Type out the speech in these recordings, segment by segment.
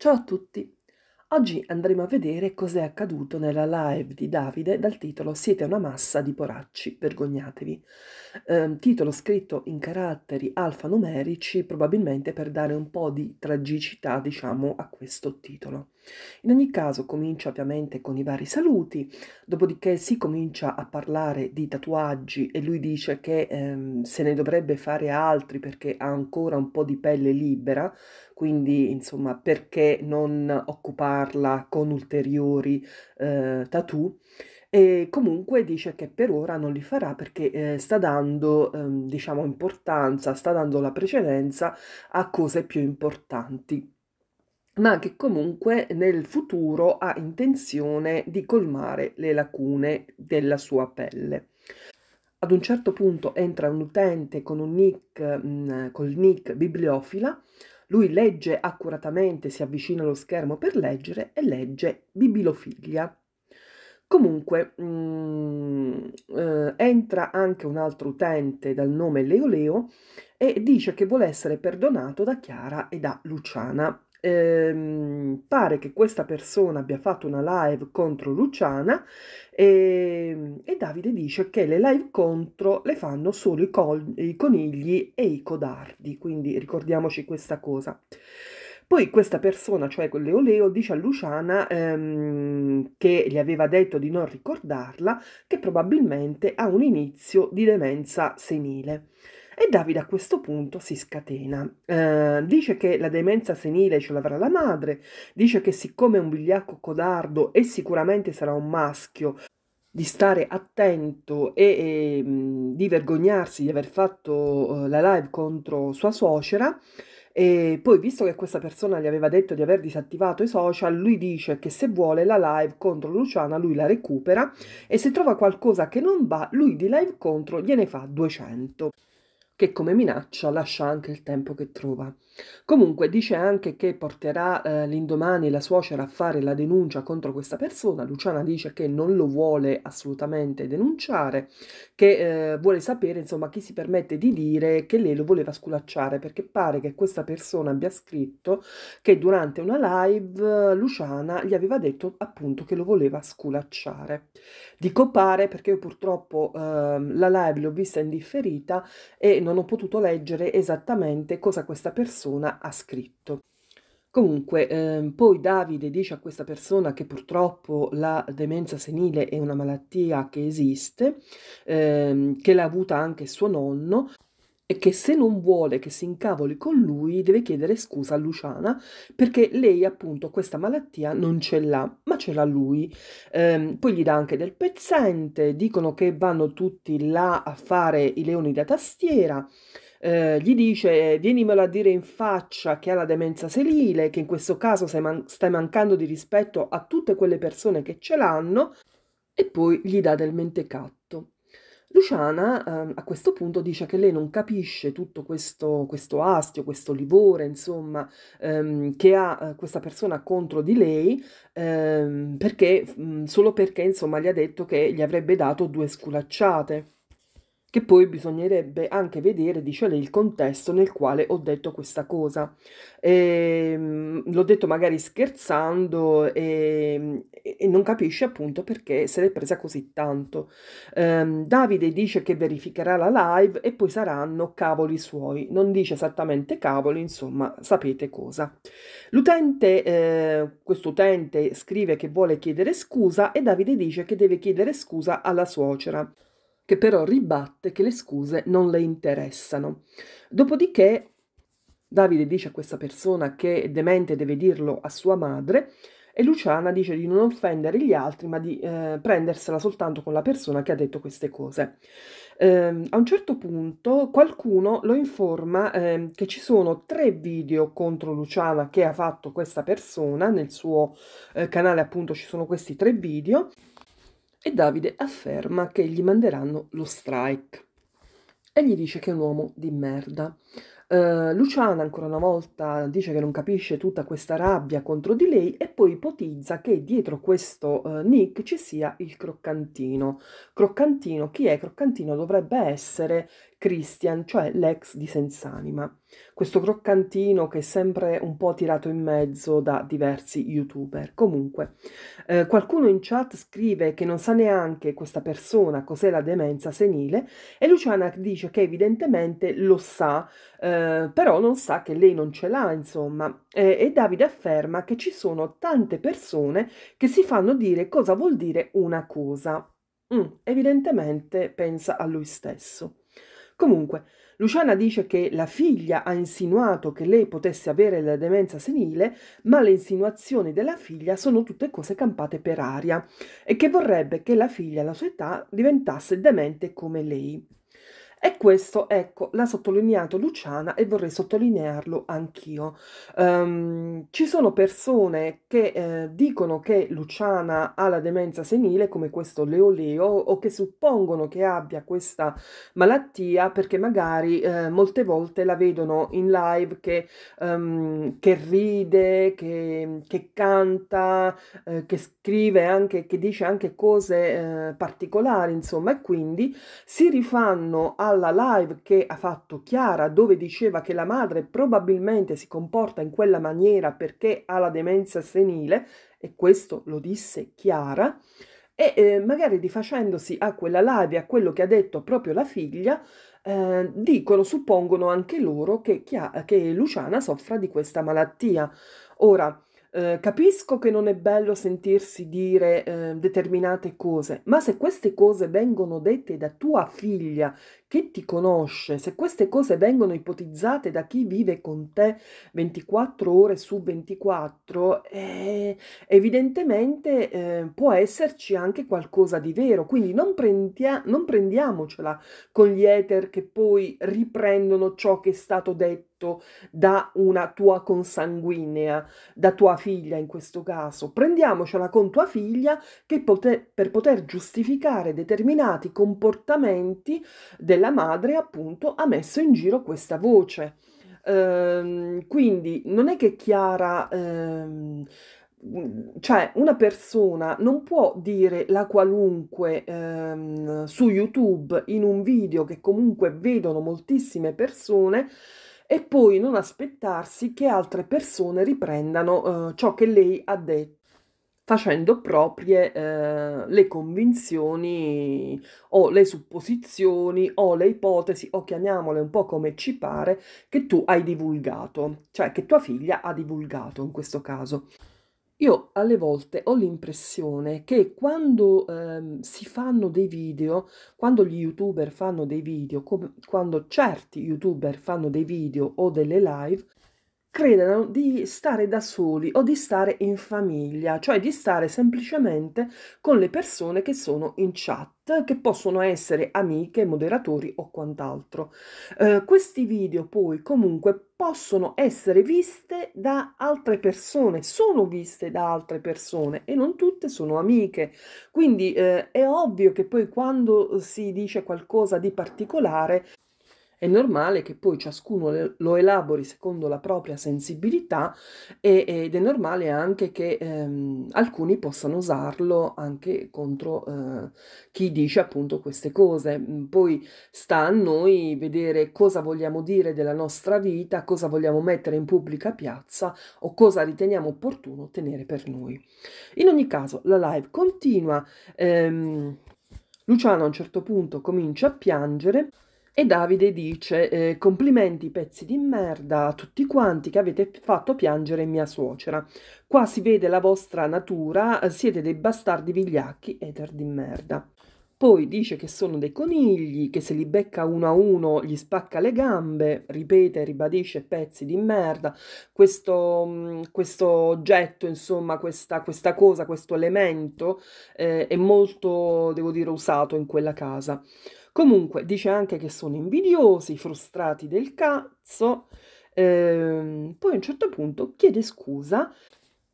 Ciao a tutti! Oggi andremo a vedere cos'è accaduto nella live di Davide dal titolo Siete una massa di poracci, vergognatevi. Eh, titolo scritto in caratteri alfanumerici probabilmente per dare un po' di tragicità, diciamo, a questo titolo. In ogni caso comincia ovviamente con i vari saluti, dopodiché si comincia a parlare di tatuaggi e lui dice che ehm, se ne dovrebbe fare altri perché ha ancora un po' di pelle libera, quindi insomma perché non occuparla con ulteriori eh, tatu e comunque dice che per ora non li farà perché eh, sta dando ehm, diciamo importanza, sta dando la precedenza a cose più importanti ma che comunque nel futuro ha intenzione di colmare le lacune della sua pelle. Ad un certo punto entra un utente con un nick, mm, col nick bibliofila, lui legge accuratamente, si avvicina allo schermo per leggere e legge bibliofiglia. Comunque mh, mm, eh, entra anche un altro utente dal nome Leo Leo e dice che vuole essere perdonato da Chiara e da Luciana ehm, pare che questa persona abbia fatto una live contro Luciana e, ehm, e Davide dice che le live contro le fanno solo i, col- i conigli e i codardi, quindi ricordiamoci questa cosa. Poi questa persona, cioè Leo Leo, dice a Luciana ehm, che gli aveva detto di non ricordarla, che probabilmente ha un inizio di demenza senile. E Davide a questo punto si scatena. Eh, dice che la demenza senile ce l'avrà la madre, dice che siccome è un vigliacco codardo e sicuramente sarà un maschio, di stare attento e, e mm, di vergognarsi di aver fatto eh, la live contro sua suocera. E poi, visto che questa persona gli aveva detto di aver disattivato i social, lui dice che se vuole la live contro Luciana, lui la recupera e se trova qualcosa che non va, lui di live contro gliene fa 200 che come minaccia lascia anche il tempo che trova. Comunque dice anche che porterà eh, l'indomani la suocera a fare la denuncia contro questa persona, Luciana dice che non lo vuole assolutamente denunciare, che eh, vuole sapere insomma chi si permette di dire che lei lo voleva sculacciare perché pare che questa persona abbia scritto che durante una live eh, Luciana gli aveva detto appunto che lo voleva sculacciare. Dico pare perché io purtroppo eh, la live l'ho vista indifferita e non non ho potuto leggere esattamente cosa questa persona ha scritto. Comunque, ehm, poi Davide dice a questa persona che purtroppo la demenza senile è una malattia che esiste, ehm, che l'ha avuta anche suo nonno, e che se non vuole che si incavoli con lui deve chiedere scusa a Luciana perché lei appunto questa malattia non ce l'ha, ma ce l'ha lui. Ehm, poi gli dà anche del pezzente, dicono che vanno tutti là a fare i leoni da tastiera. Eh, gli dice vienimelo a dire in faccia che ha la demenza senile, che in questo caso stai, man- stai mancando di rispetto a tutte quelle persone che ce l'hanno e poi gli dà del mentecatto. Luciana ehm, a questo punto dice che lei non capisce tutto questo, questo astio, questo livore, insomma, ehm, che ha eh, questa persona contro di lei, ehm, perché, mh, solo perché, insomma, gli ha detto che gli avrebbe dato due sculacciate che poi bisognerebbe anche vedere, dice lei, il contesto nel quale ho detto questa cosa. E, ehm, l'ho detto magari scherzando ehm, e, e, non capisce appunto perché se l'è presa così tanto. Um, Davide dice che verificherà la live e poi saranno cavoli suoi. Non dice esattamente cavoli, insomma, sapete cosa. L'utente, eh, questo utente scrive che vuole chiedere scusa e Davide dice che deve chiedere scusa alla suocera che però ribatte che le scuse non le interessano. Dopodiché Davide dice a questa persona che è demente deve dirlo a sua madre e Luciana dice di non offendere gli altri ma di eh, prendersela soltanto con la persona che ha detto queste cose. Eh, a un certo punto qualcuno lo informa eh, che ci sono tre video contro Luciana che ha fatto questa persona, nel suo eh, canale appunto ci sono questi tre video e Davide afferma che gli manderanno lo strike e gli dice che è un uomo di merda. Uh, Luciana ancora una volta dice che non capisce tutta questa rabbia contro di lei e poi ipotizza che dietro questo uh, Nick ci sia il croccantino. Croccantino, chi è? Croccantino dovrebbe essere Christian, cioè l'ex di Senz'anima, questo croccantino che è sempre un po' tirato in mezzo da diversi youtuber. Comunque, eh, qualcuno in chat scrive che non sa neanche questa persona cos'è la demenza senile e Luciana dice che evidentemente lo sa, eh, però non sa che lei non ce l'ha, insomma. Eh, e Davide afferma che ci sono tante persone che si fanno dire cosa vuol dire una cosa. Mm, evidentemente pensa a lui stesso. Comunque, Luciana dice che la figlia ha insinuato che lei potesse avere la demenza senile, ma le insinuazioni della figlia sono tutte cose campate per aria e che vorrebbe che la figlia alla sua età diventasse demente come lei. E questo, ecco, l'ha sottolineato Luciana e vorrei sottolinearlo anch'io. Um, ci sono persone che eh, dicono che Luciana ha la demenza senile, come questo Leo Leo, o che suppongono che abbia questa malattia perché magari eh, molte volte la vedono in live che, um, che ride, che, che canta, eh, che scrive anche, che dice anche cose eh, particolari, insomma, e quindi si rifanno a alla live che ha fatto Chiara dove diceva che la madre probabilmente si comporta in quella maniera perché ha la demenza senile e questo lo disse Chiara e eh, magari rifacendosi a quella live a quello che ha detto proprio la figlia eh, dicono, suppongono anche loro che, Chia- che Luciana soffra di questa malattia. Ora, eh, capisco che non è bello sentirsi dire eh, determinate cose, ma se queste cose vengono dette da tua figlia chi ti conosce? Se queste cose vengono ipotizzate da chi vive con te 24 ore su 24, eh, evidentemente eh, può esserci anche qualcosa di vero. Quindi non, prendia- non prendiamocela con gli eter che poi riprendono ciò che è stato detto da una tua consanguinea, da tua figlia in questo caso. Prendiamocela con tua figlia che poter, per poter giustificare determinati comportamenti della della madre appunto ha messo in giro questa voce. Ehm, quindi non è che Chiara, ehm, mhmm, cioè una persona non può dire la qualunque ehm, su YouTube in un video che comunque vedono moltissime persone e poi non aspettarsi che altre persone riprendano eh, ciò che lei ha detto facendo proprie eh, le convinzioni o le supposizioni o le ipotesi o chiamiamole un po' come ci pare che tu hai divulgato, cioè che tua figlia ha divulgato in questo caso. Io alle volte ho l'impressione che quando ehm, si fanno dei video, quando gli youtuber fanno dei video, com- quando certi youtuber fanno dei video o delle live, credano di stare da soli o di stare in famiglia, cioè di stare semplicemente con le persone che sono in chat, che possono essere amiche, moderatori o quant'altro. Eh, questi video poi comunque possono essere viste da altre persone, sono viste da altre persone e non tutte sono amiche. Quindi eh, è ovvio che poi quando si dice qualcosa di particolare è normale che poi ciascuno lo elabori secondo la propria sensibilità e, ed è normale anche che ehm, alcuni possano usarlo anche contro eh, chi dice appunto queste cose. Mm, poi sta a noi vedere cosa vogliamo dire della nostra vita, cosa vogliamo mettere in pubblica piazza o cosa riteniamo opportuno tenere per noi. In ogni caso la live continua. Ehm, Luciano a un certo punto comincia a piangere e Davide dice, eh, complimenti pezzi di merda a tutti quanti che avete fatto piangere mia suocera. Qua si vede la vostra natura, eh, siete dei bastardi vigliacchi eter di merda. Poi dice che sono dei conigli, che se li becca uno a uno gli spacca le gambe, ripete, ribadisce pezzi di merda, questo, mm, questo oggetto, insomma, questa, questa, cosa, questo elemento eh, è molto, devo dire, usato in quella casa. Comunque dice anche che sono invidiosi, frustrati del cazzo. Ehm, poi a un certo punto chiede scusa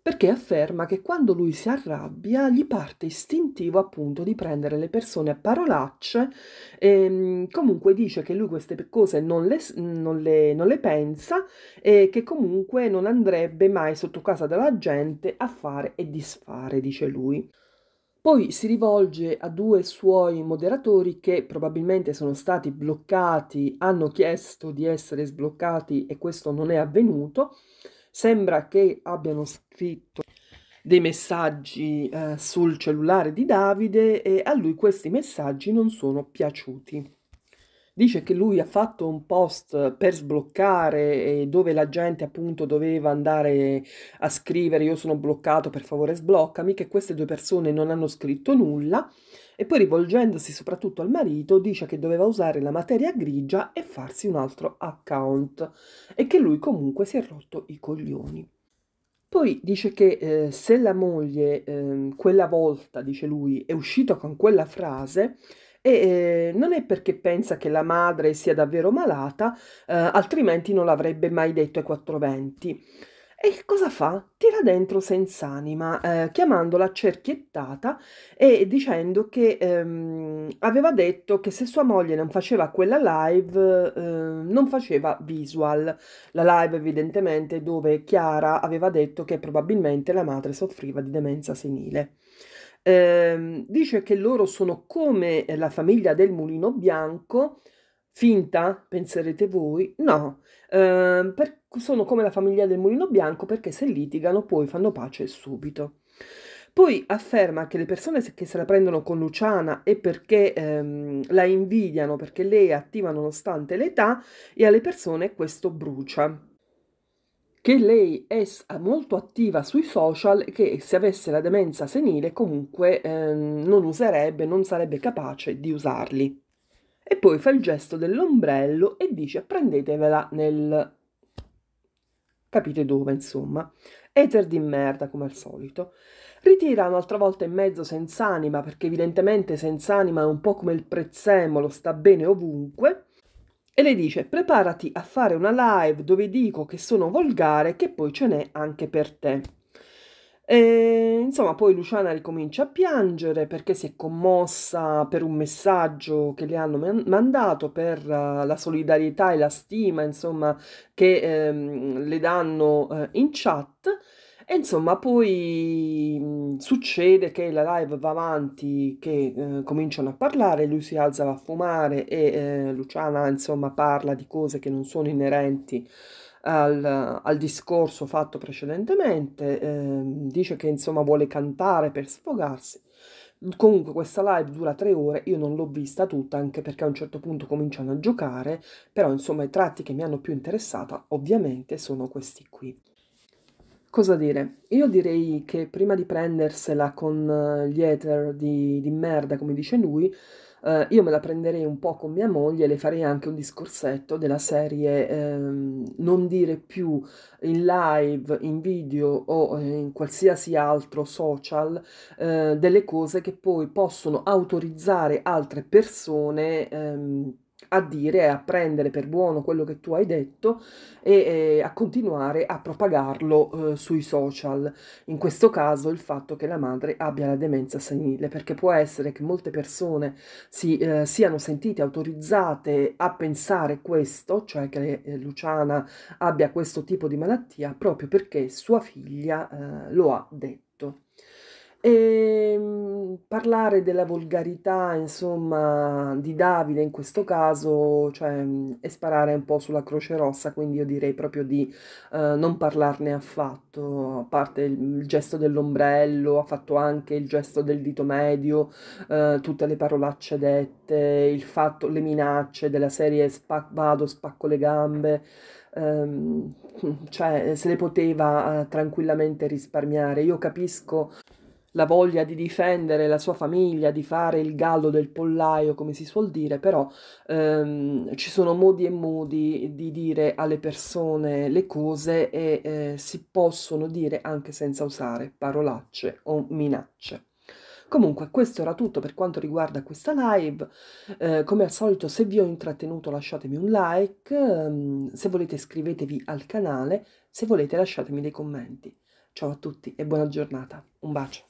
perché afferma che quando lui si arrabbia gli parte istintivo appunto di prendere le persone a parolacce. Ehm, comunque dice che lui queste cose non le, non le, non le pensa e che comunque non andrebbe mai sotto casa della gente a fare e disfare, dice lui. Poi si rivolge a due suoi moderatori che probabilmente sono stati bloccati, hanno chiesto di essere sbloccati e questo non è avvenuto. Sembra che abbiano scritto dei messaggi eh, sul cellulare di Davide e a lui questi messaggi non sono piaciuti dice che lui ha fatto un post per sbloccare eh, dove la gente appunto doveva andare a scrivere io sono bloccato per favore sbloccami, che queste due persone non hanno scritto nulla e poi rivolgendosi soprattutto al marito dice che doveva usare la materia grigia e farsi un altro account e che lui comunque si è rotto i coglioni. Poi dice che eh, se la moglie eh, quella volta, dice lui, è uscita con quella frase, e eh, non è perché pensa che la madre sia davvero malata, eh, altrimenti non l'avrebbe mai detto ai 420. E cosa fa? Tira dentro senz'anima, eh, chiamandola cerchiettata e dicendo che ehm, aveva detto che se sua moglie non faceva quella live, eh, non faceva visual. La live evidentemente dove Chiara aveva detto che probabilmente la madre soffriva di demenza senile ehm, dice che loro sono come eh, la famiglia del mulino bianco, finta, penserete voi? No, ehm, per, sono come la famiglia del mulino bianco perché se litigano poi fanno pace subito. Poi afferma che le persone che se la prendono con Luciana è perché ehm, la invidiano, perché lei è attiva nonostante l'età e alle persone questo brucia che lei è molto attiva sui social che se avesse la demenza senile comunque eh, non userebbe, non sarebbe capace di usarli. E poi fa il gesto dell'ombrello e dice prendetevela nel... capite dove insomma. Eter di merda come al solito. Ritira un'altra volta in mezzo senza anima perché evidentemente senza anima è un po' come il prezzemolo, sta bene ovunque e le dice preparati a fare una live dove dico che sono volgare che poi ce n'è anche per te. E, insomma, poi Luciana ricomincia a piangere perché si è commossa per un messaggio che le hanno mandato per uh, la solidarietà e la stima, insomma, che ehm, le danno uh, in chat. E insomma, poi mh, mm, succede che la live va avanti, che eh, cominciano a parlare, lui si alza a fumare e eh, Luciana insomma parla di cose che non sono inerenti al, al discorso fatto precedentemente, eh, dice che insomma vuole cantare per sfogarsi. Comunque questa live dura tre ore, io non l'ho vista tutta anche perché a un certo punto cominciano a giocare, però insomma i tratti che mi hanno più interessata ovviamente sono questi qui. Cosa dire? Io direi che prima di prendersela con eh, gli ether di, di merda, come dice lui, eh, io me la prenderei un po' con mia moglie e le farei anche un discorsetto della serie ehm, non dire più in live, in video o eh, in qualsiasi altro social eh, delle cose che poi possono autorizzare altre persone ehm, a dire, a prendere per buono quello che tu hai detto e, e a continuare a propagarlo eh, sui social. In questo caso il fatto che la madre abbia la demenza senile, perché può essere che molte persone si, eh, siano sentite autorizzate a pensare questo, cioè che eh, Luciana abbia questo tipo di malattia, proprio perché sua figlia eh, lo ha detto. E ehm, parlare della volgarità, insomma, di Davide in questo caso, cioè, è mm, sparare un po' sulla Croce Rossa, quindi io direi proprio di uh, non parlarne affatto, a parte il, il gesto dell'ombrello, ha fatto anche il gesto del dito medio, uh, tutte le parolacce dette, il fatto, le minacce della serie spac- vado, spacco le gambe, ehm, cioè se le poteva eh, tranquillamente risparmiare. Io capisco la voglia di difendere la sua famiglia, di fare il gallo del pollaio, come si suol dire, però ehm, ci sono modi e modi di dire alle persone le cose e eh, si possono dire anche senza usare parolacce o minacce. Comunque questo era tutto per quanto riguarda questa live, eh, come al solito se vi ho intrattenuto lasciatemi un like, ehm, se volete iscrivetevi al canale, se volete lasciatemi dei commenti. Ciao a tutti e buona giornata, un bacio.